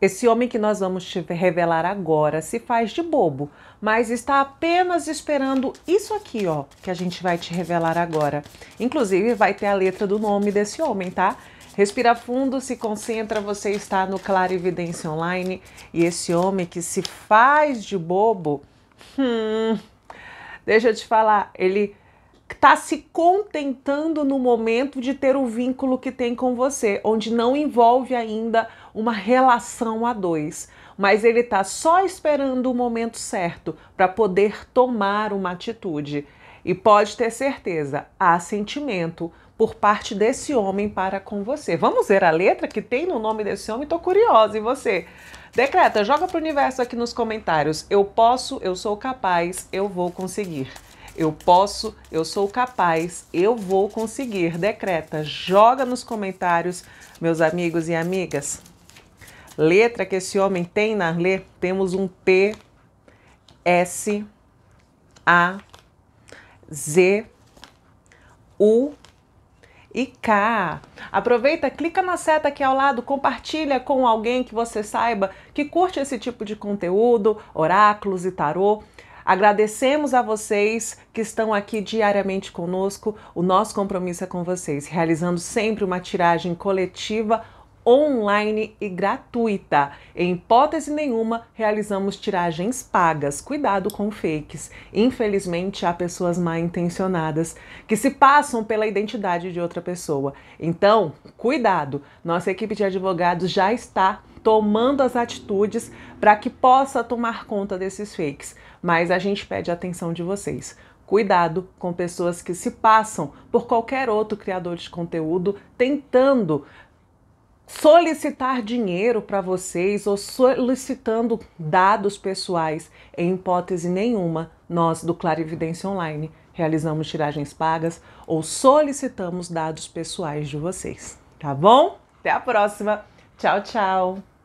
Esse homem que nós vamos te revelar agora se faz de bobo, mas está apenas esperando isso aqui, ó, que a gente vai te revelar agora. Inclusive, vai ter a letra do nome desse homem, tá? Respira fundo, se concentra, você está no Clarividência Online e esse homem que se faz de bobo, hum, deixa eu te falar, ele está se contentando no momento de ter o vínculo que tem com você, onde não envolve ainda uma relação a dois, mas ele está só esperando o momento certo para poder tomar uma atitude. E pode ter certeza, há sentimento por parte desse homem para com você. Vamos ver a letra que tem no nome desse homem? Tô curiosa, e você? Decreta, joga para o universo aqui nos comentários. Eu posso, eu sou capaz, eu vou conseguir. Eu posso, eu sou capaz, eu vou conseguir. Decreta, joga nos comentários, meus amigos e amigas. Letra que esse homem tem na lê, temos um P, S, A, Z, U e K. Aproveita, clica na seta aqui ao lado, compartilha com alguém que você saiba que curte esse tipo de conteúdo, oráculos e tarô. Agradecemos a vocês que estão aqui diariamente conosco. O nosso compromisso é com vocês, realizando sempre uma tiragem coletiva online e gratuita. Em hipótese nenhuma, realizamos tiragens pagas. Cuidado com fakes. Infelizmente, há pessoas mal intencionadas que se passam pela identidade de outra pessoa. Então, cuidado. Nossa equipe de advogados já está tomando as atitudes para que possa tomar conta desses fakes. Mas a gente pede a atenção de vocês. Cuidado com pessoas que se passam por qualquer outro criador de conteúdo tentando solicitar dinheiro para vocês ou solicitando dados pessoais. Em hipótese nenhuma, nós do Clarividência Online realizamos tiragens pagas ou solicitamos dados pessoais de vocês, tá bom? Até a próxima. Tchau, tchau.